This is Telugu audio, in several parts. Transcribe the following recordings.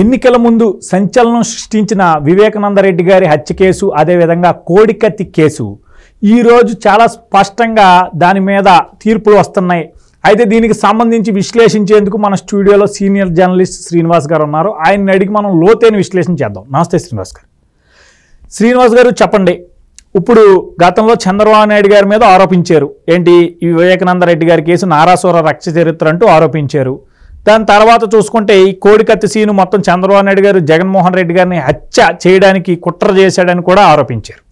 ఎన్నికల ముందు సంచలనం సృష్టించిన వివేకానందరెడ్డి గారి హత్య కేసు అదేవిధంగా కోడికత్తి కేసు ఈరోజు చాలా స్పష్టంగా దాని మీద తీర్పులు వస్తున్నాయి అయితే దీనికి సంబంధించి విశ్లేషించేందుకు మన స్టూడియోలో సీనియర్ జర్నలిస్ట్ శ్రీనివాస్ గారు ఉన్నారు ఆయన్ని అడిగి మనం లోతైన విశ్లేషణ చేద్దాం నమస్తే శ్రీనివాస్ గారు శ్రీనివాస్ గారు చెప్పండి ఇప్పుడు గతంలో చంద్రబాబు నాయుడు గారి మీద ఆరోపించారు ఏంటి వివేకానంద రెడ్డి గారి కేసు నారాసుర రక్ష చరిత్ర అంటూ ఆరోపించారు దాని తర్వాత చూసుకుంటే ఈ కోడికత్తి సీను మొత్తం చంద్రబాబు నాయుడు గారు జగన్మోహన్ రెడ్డి గారిని హత్య చేయడానికి కుట్ర చేశాడని కూడా ఆరోపించారు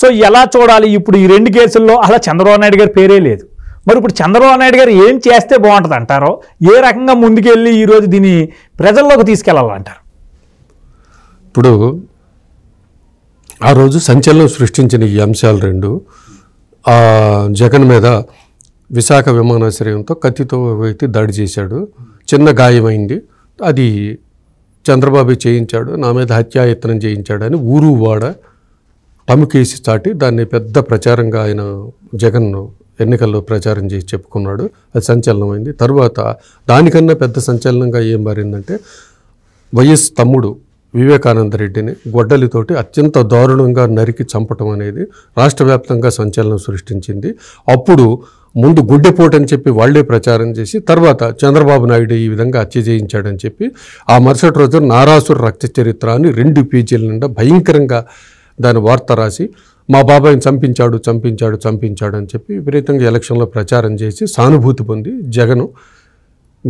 సో ఎలా చూడాలి ఇప్పుడు ఈ రెండు కేసుల్లో అలా చంద్రబాబు నాయుడు గారి పేరే లేదు మరి ఇప్పుడు చంద్రబాబు నాయుడు గారు ఏం చేస్తే బాగుంటుంది అంటారో ఏ రకంగా ముందుకెళ్ళి ఈరోజు దీన్ని ప్రజల్లోకి తీసుకెళ్లాలంటారు ఇప్పుడు ఆ రోజు సంచలనం సృష్టించిన ఈ అంశాలు రెండు జగన్ మీద విశాఖ విమానాశ్రయంతో కత్తితో వ్యక్తి దాడి చేశాడు చిన్న గాయమైంది అది చంద్రబాబు చేయించాడు నా మీద హత్యాయత్నం చేయించాడని ఊరు వాడ టముకేసి చాటి దాన్ని పెద్ద ప్రచారంగా ఆయన జగన్ ఎన్నికల్లో ప్రచారం చేసి చెప్పుకున్నాడు అది సంచలనమైంది తర్వాత దానికన్నా పెద్ద సంచలనంగా ఏం మారిందంటే వైఎస్ తమ్ముడు వివేకానంద రెడ్డిని గొడ్డలితోటి అత్యంత దారుణంగా నరికి చంపటం అనేది రాష్ట్ర వ్యాప్తంగా సంచలనం సృష్టించింది అప్పుడు ముందు గుడ్డెపోటని చెప్పి వాళ్లే ప్రచారం చేసి తర్వాత చంద్రబాబు నాయుడు ఈ విధంగా హత్య చేయించాడని చెప్పి ఆ మరుసటి రోజు నారాసుర రక్త చరిత్ర అని రెండు పేజీల నిండా భయంకరంగా దాని వార్త రాసి మా బాబాయిని చంపించాడు చంపించాడు చంపించాడు అని చెప్పి విపరీతంగా ఎలక్షన్లో ప్రచారం చేసి సానుభూతి పొంది జగను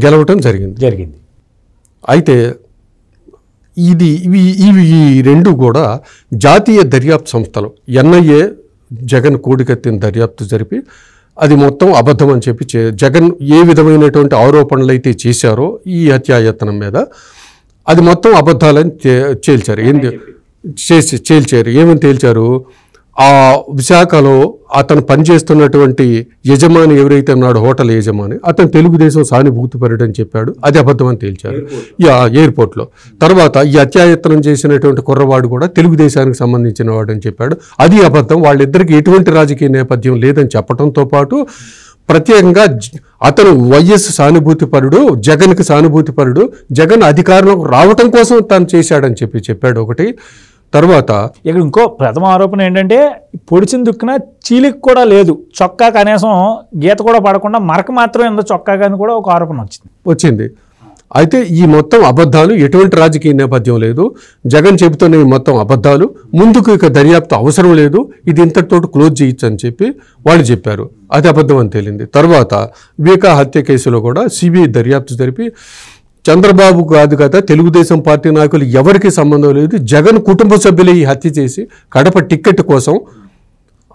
గెలవటం జరిగింది జరిగింది అయితే ఇది ఇవి ఇవి ఈ రెండు కూడా జాతీయ దర్యాప్తు సంస్థలు ఎన్ఐఏ జగన్ కోడికత్తిన దర్యాప్తు జరిపి అది మొత్తం అబద్ధం అని చెప్పి జగన్ ఏ విధమైనటువంటి ఆరోపణలు అయితే చేశారో ఈ హత్యాయత్నం మీద అది మొత్తం అబద్ధాలని చేల్చారు ఏంది చేసి తేల్చారు ఏమని తేల్చారు ఆ విశాఖలో అతను పనిచేస్తున్నటువంటి యజమాని ఎవరైతే ఉన్నాడో హోటల్ యజమాని అతను తెలుగుదేశం సానుభూతి పెరడని చెప్పాడు అది అబద్ధం అని తేల్చారు యా ఎయిర్పోర్ట్లో తర్వాత ఈ అత్యాయత్నం చేసినటువంటి కుర్రవాడు కూడా తెలుగుదేశానికి సంబంధించిన వాడని చెప్పాడు అది అబద్ధం వాళ్ళిద్దరికి ఎటువంటి రాజకీయ నేపథ్యం లేదని చెప్పడంతో పాటు ప్రత్యేకంగా అతను వైఎస్ సానుభూతిపరుడు జగన్కి సానుభూతిపరుడు జగన్ అధికారంలోకి రావటం కోసం తాను చేశాడని చెప్పి చెప్పాడు ఒకటి తర్వాత ఇక్కడ ఇంకో ప్రథమ ఆరోపణ ఏంటంటే పొడిచిన దుక్కున చీలిక కూడా లేదు చొక్కా కనీసం గీత కూడా పడకుండా మరక మాత్రం ఎంత చొక్కా కానీ కూడా ఒక ఆరోపణ వచ్చింది వచ్చింది అయితే ఈ మొత్తం అబద్ధాలు ఎటువంటి రాజకీయ నేపథ్యం లేదు జగన్ చెబుతున్న ఈ మొత్తం అబద్ధాలు ముందుకు ఇక దర్యాప్తు అవసరం లేదు ఇది ఇంతటితో క్లోజ్ చేయొచ్చు అని చెప్పి వాళ్ళు చెప్పారు అది అబద్ధం అని తేలింది తర్వాత వీకా హత్య కేసులో కూడా సిబిఐ దర్యాప్తు జరిపి చంద్రబాబు కాదు కదా తెలుగుదేశం పార్టీ నాయకులు ఎవరికి సంబంధం లేదు జగన్ కుటుంబ సభ్యులే ఈ హత్య చేసి కడప టిక్కెట్ కోసం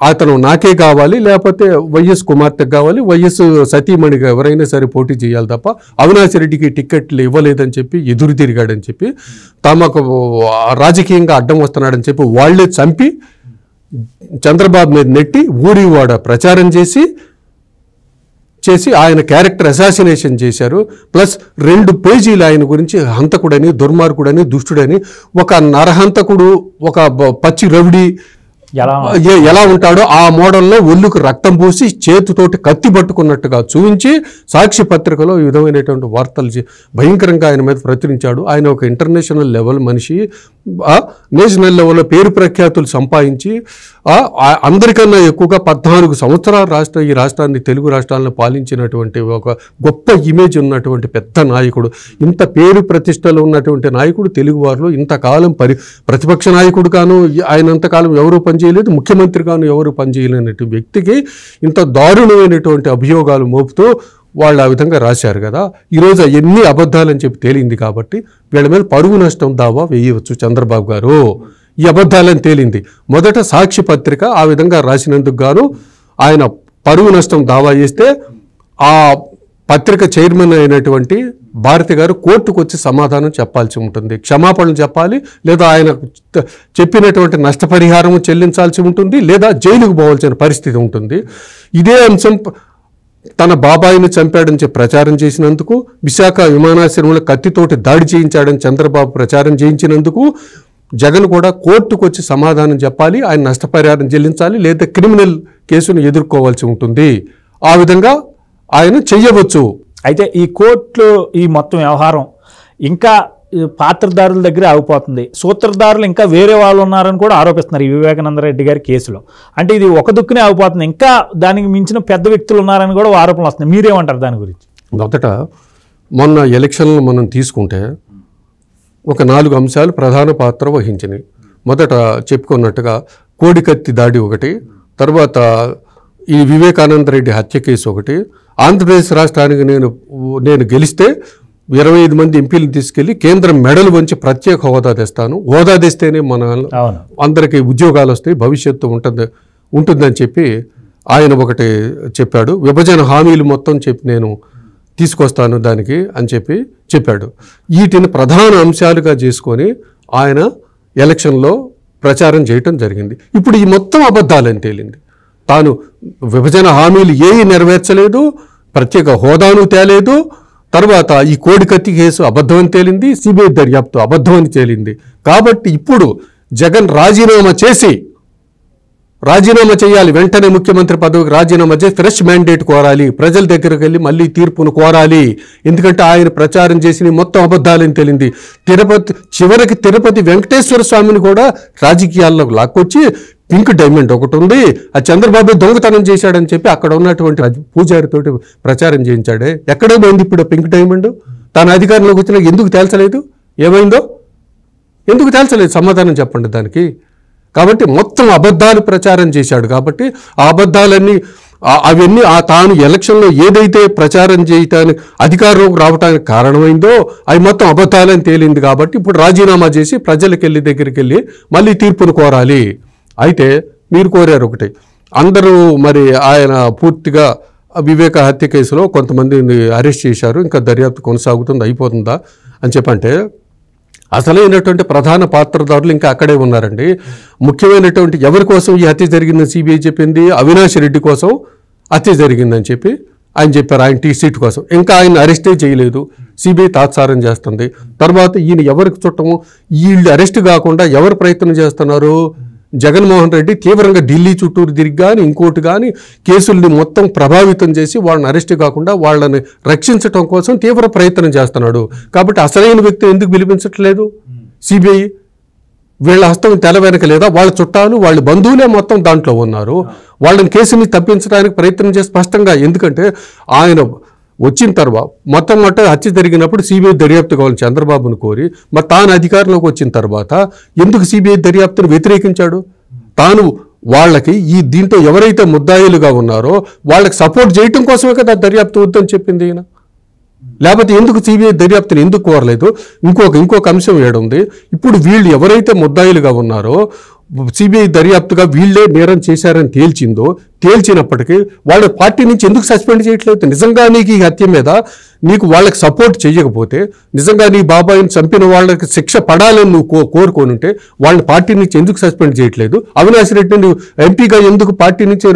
అతను నాకే కావాలి లేకపోతే వైఎస్ కుమార్తెకు కావాలి వైఎస్ సతీమణిగా ఎవరైనా సరే పోటీ చేయాలి తప్ప అవినాష్ రెడ్డికి టిక్కెట్లు ఇవ్వలేదని చెప్పి ఎదురు తిరిగాడని చెప్పి తమకు రాజకీయంగా అడ్డం వస్తున్నాడని చెప్పి వాళ్ళే చంపి చంద్రబాబు మీద నెట్టి ఊరివాడ ప్రచారం చేసి చేసి ఆయన క్యారెక్టర్ అసాసినేషన్ చేశారు ప్లస్ రెండు పేజీలు ఆయన గురించి హంతకుడని దుర్మార్గుడని దుష్టుడని ఒక నరహంతకుడు ఒక పచ్చి రవిడి ఎలా ఉంటాడో ఆ మోడల్లో ఒళ్ళుకు రక్తం పూసి చేతితోటి కత్తి పట్టుకున్నట్టుగా చూపించి సాక్షి పత్రికలో విధమైనటువంటి వార్తలు భయంకరంగా ఆయన మీద ప్రచురించాడు ఆయన ఒక ఇంటర్నేషనల్ లెవెల్ మనిషి నేషనల్ లెవెల్లో పేరు ప్రఖ్యాతులు సంపాదించి అందరికన్నా ఎక్కువగా పద్నాలుగు సంవత్సరాలు రాష్ట్ర ఈ రాష్ట్రాన్ని తెలుగు రాష్ట్రాలను పాలించినటువంటి ఒక గొప్ప ఇమేజ్ ఉన్నటువంటి పెద్ద నాయకుడు ఇంత పేరు ప్రతిష్టలు ఉన్నటువంటి నాయకుడు తెలుగువారిలో ఇంతకాలం పరి ప్రతిపక్ష నాయకుడుగాను ఆయనంతకాలం ఎవరు పనిచేయలేదు ముఖ్యమంత్రిగాను ఎవరు పనిచేయలేనటువంటి వ్యక్తికి ఇంత దారుణమైనటువంటి అభియోగాలు మోపుతూ వాళ్ళు ఆ విధంగా రాశారు కదా ఈరోజు అవన్నీ అబద్ధాలని చెప్పి తేలింది కాబట్టి వీళ్ళ మీద పరుగు నష్టం దావా వేయవచ్చు చంద్రబాబు గారు ఈ అబద్ధాలని తేలింది మొదట సాక్షి పత్రిక ఆ విధంగా రాసినందుకు గాను ఆయన పరుగు నష్టం దావా చేస్తే ఆ పత్రిక చైర్మన్ అయినటువంటి భారతి గారు కోర్టుకు వచ్చి సమాధానం చెప్పాల్సి ఉంటుంది క్షమాపణలు చెప్పాలి లేదా ఆయన చెప్పినటువంటి నష్టపరిహారం చెల్లించాల్సి ఉంటుంది లేదా జైలుకు పోవాల్సిన పరిస్థితి ఉంటుంది ఇదే అంశం తన బాబాయిని చంపాడని చెప్పి ప్రచారం చేసినందుకు విశాఖ విమానాశ్రయంలో కత్తితోటి దాడి చేయించాడని చంద్రబాబు ప్రచారం చేయించినందుకు జగన్ కూడా కోర్టుకు వచ్చి సమాధానం చెప్పాలి ఆయన నష్టపరిహారం చెల్లించాలి లేదా క్రిమినల్ కేసును ఎదుర్కోవాల్సి ఉంటుంది ఆ విధంగా ఆయన చెయ్యవచ్చు అయితే ఈ కోర్టులో ఈ మొత్తం వ్యవహారం ఇంకా పాత్రదారుల దగ్గర ఆగిపోతుంది సూత్రధారులు ఇంకా వేరే వాళ్ళు ఉన్నారని కూడా ఆరోపిస్తున్నారు ఈ వివేకానంద రెడ్డి గారి కేసులో అంటే ఇది ఒక దుక్కునే ఆగిపోతుంది ఇంకా దానికి మించిన పెద్ద వ్యక్తులు ఉన్నారని కూడా ఆరోపణలు వస్తున్నాయి మీరేమంటారు దాని గురించి మొదట మొన్న ఎలక్షన్లు మనం తీసుకుంటే ఒక నాలుగు అంశాలు ప్రధాన పాత్ర వహించినవి మొదట చెప్పుకున్నట్టుగా కోడికత్తి దాడి ఒకటి తర్వాత ఈ వివేకానంద రెడ్డి హత్య కేసు ఒకటి ఆంధ్రప్రదేశ్ రాష్ట్రానికి నేను నేను గెలిస్తే ఇరవై ఐదు మంది ఎంపీలు తీసుకెళ్లి కేంద్రం మెడలు వంచి ప్రత్యేక హోదా తెస్తాను హోదా తెస్తేనే మన అందరికీ ఉద్యోగాలు వస్తాయి భవిష్యత్తు ఉంటుంది ఉంటుందని చెప్పి ఆయన ఒకటి చెప్పాడు విభజన హామీలు మొత్తం చెప్పి నేను తీసుకొస్తాను దానికి అని చెప్పి చెప్పాడు వీటిని ప్రధాన అంశాలుగా చేసుకొని ఆయన ఎలక్షన్లో ప్రచారం చేయటం జరిగింది ఇప్పుడు ఈ మొత్తం అబద్ధాలని తేలింది తాను విభజన హామీలు ఏవి నెరవేర్చలేదు ప్రత్యేక హోదాను తేలేదు తర్వాత ఈ కోడి కత్తి కేసు అబద్ధమని తేలింది సిబిఐ దర్యాప్తు అని తేలింది కాబట్టి ఇప్పుడు జగన్ రాజీనామా చేసి రాజీనామా చేయాలి వెంటనే ముఖ్యమంత్రి పదవికి రాజీనామా చేసి ఫ్రెష్ మ్యాండేట్ కోరాలి ప్రజల దగ్గరికి వెళ్ళి మళ్ళీ తీర్పును కోరాలి ఎందుకంటే ఆయన ప్రచారం చేసి మొత్తం అబద్ధాలని తేలింది తిరుపతి చివరికి తిరుపతి వెంకటేశ్వర స్వామిని కూడా రాజకీయాల్లోకి లాక్కొచ్చి పింక్ డైమండ్ ఒకటి ఉంది ఆ చంద్రబాబు దొంగతనం చేశాడని చెప్పి అక్కడ ఉన్నటువంటి పూజారితోటి ప్రచారం చేయించాడే ఎక్కడే పోయింది ఇప్పుడు పింక్ డైమండ్ తన అధికారంలోకి వచ్చిన ఎందుకు తేల్చలేదు ఏమైందో ఎందుకు తేల్చలేదు సమాధానం చెప్పండి దానికి కాబట్టి మొత్తం అబద్ధాలు ప్రచారం చేశాడు కాబట్టి ఆ అబద్ధాలన్నీ అవన్నీ ఆ తాను ఎలక్షన్లో ఏదైతే ప్రచారం చేయటానికి అధికారంలోకి రావడానికి కారణమైందో అవి మొత్తం అబద్ధాలని తేలింది కాబట్టి ఇప్పుడు రాజీనామా చేసి ప్రజలకు వెళ్ళి దగ్గరికి వెళ్ళి మళ్ళీ తీర్పును కోరాలి అయితే మీరు కోరారు ఒకటి అందరూ మరి ఆయన పూర్తిగా వివేక హత్య కేసులో కొంతమందిని అరెస్ట్ చేశారు ఇంకా దర్యాప్తు కొనసాగుతుంది అయిపోతుందా అని చెప్పంటే అసలైనటువంటి ప్రధాన పాత్రదారులు ఇంకా అక్కడే ఉన్నారండి ముఖ్యమైనటువంటి ఎవరి కోసం ఈ హత్య జరిగిందని సిబిఐ చెప్పింది అవినాష్ రెడ్డి కోసం హత్య జరిగిందని చెప్పి ఆయన చెప్పారు ఆయన టీ సీట్ కోసం ఇంకా ఆయన అరెస్టే చేయలేదు సిబిఐ తాత్సారం చేస్తుంది తర్వాత ఈయన ఎవరికి చుట్టము వీళ్ళు అరెస్ట్ కాకుండా ఎవరు ప్రయత్నం చేస్తున్నారు జగన్మోహన్ రెడ్డి తీవ్రంగా ఢిల్లీ చుట్టూరు తిరిగి కానీ ఇంకోటి కానీ కేసుల్ని మొత్తం ప్రభావితం చేసి వాళ్ళని అరెస్ట్ కాకుండా వాళ్ళని రక్షించడం కోసం తీవ్ర ప్రయత్నం చేస్తున్నాడు కాబట్టి అసలైన వ్యక్తి ఎందుకు పిలిపించట్లేదు సిబిఐ వీళ్ళ హస్తం తెల వెనక లేదా వాళ్ళ చుట్టాలు వాళ్ళ బంధువులే మొత్తం దాంట్లో ఉన్నారు వాళ్ళని కేసుని తప్పించడానికి ప్రయత్నం చేసి స్పష్టంగా ఎందుకంటే ఆయన వచ్చిన తర్వాత మొత్తం మొట్ట హత్య జరిగినప్పుడు సిబిఐ దర్యాప్తు కావాలని చంద్రబాబును కోరి మరి తాను అధికారంలోకి వచ్చిన తర్వాత ఎందుకు సిబిఐ దర్యాప్తును వ్యతిరేకించాడు తాను వాళ్ళకి ఈ దీంట్లో ఎవరైతే ముద్దాయిలుగా ఉన్నారో వాళ్ళకి సపోర్ట్ చేయటం కోసమే కదా దర్యాప్తు వద్దని చెప్పింది ఈయన లేకపోతే ఎందుకు సిబిఐ దర్యాప్తుని ఎందుకు కోరలేదు ఇంకొక ఇంకొక అంశం ఏడుంది ఇప్పుడు వీళ్ళు ఎవరైతే ముద్దాయిలుగా ఉన్నారో సిబిఐ దర్యాప్తుగా వీళ్ళే నేరం చేశారని తేల్చిందో తేల్చినప్పటికీ వాళ్ళ పార్టీ నుంచి ఎందుకు సస్పెండ్ చేయట్లేదు నిజంగా నీకు ఈ హత్య మీద నీకు వాళ్ళకి సపోర్ట్ చేయకపోతే నిజంగా నీ బాబాయిని చంపిన వాళ్ళకి శిక్ష పడాలని నువ్వు కో కోరుకోనుంటే వాళ్ళని పార్టీ నుంచి ఎందుకు సస్పెండ్ చేయట్లేదు అవినాష్ రెడ్డి నువ్వు ఎంపీగా ఎందుకు పార్టీ నుంచి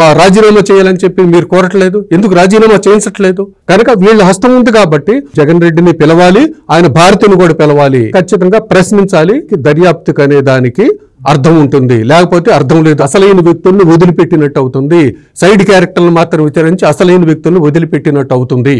మా రాజీనామా చేయాలని చెప్పి మీరు కోరట్లేదు ఎందుకు రాజీనామా చేయించట్లేదు కనుక వీళ్ళ హస్తం ఉంది కాబట్టి జగన్ రెడ్డిని పిలవాలి ఆయన భారతిని కూడా పిలవాలి ఖచ్చితంగా ప్రశ్నించాలి దర్యాప్తు అనే దానికి అర్థం ఉంటుంది లేకపోతే అర్థం లేదు అసలైన వ్యక్తుల్ని వదిలిపెట్టినట్టు అవుతుంది సైడ్ క్యారెక్టర్లు మాత్రం విచారించి అసలైన వ్యక్తులను వదిలిపెట్టినట్టు అవుతుంది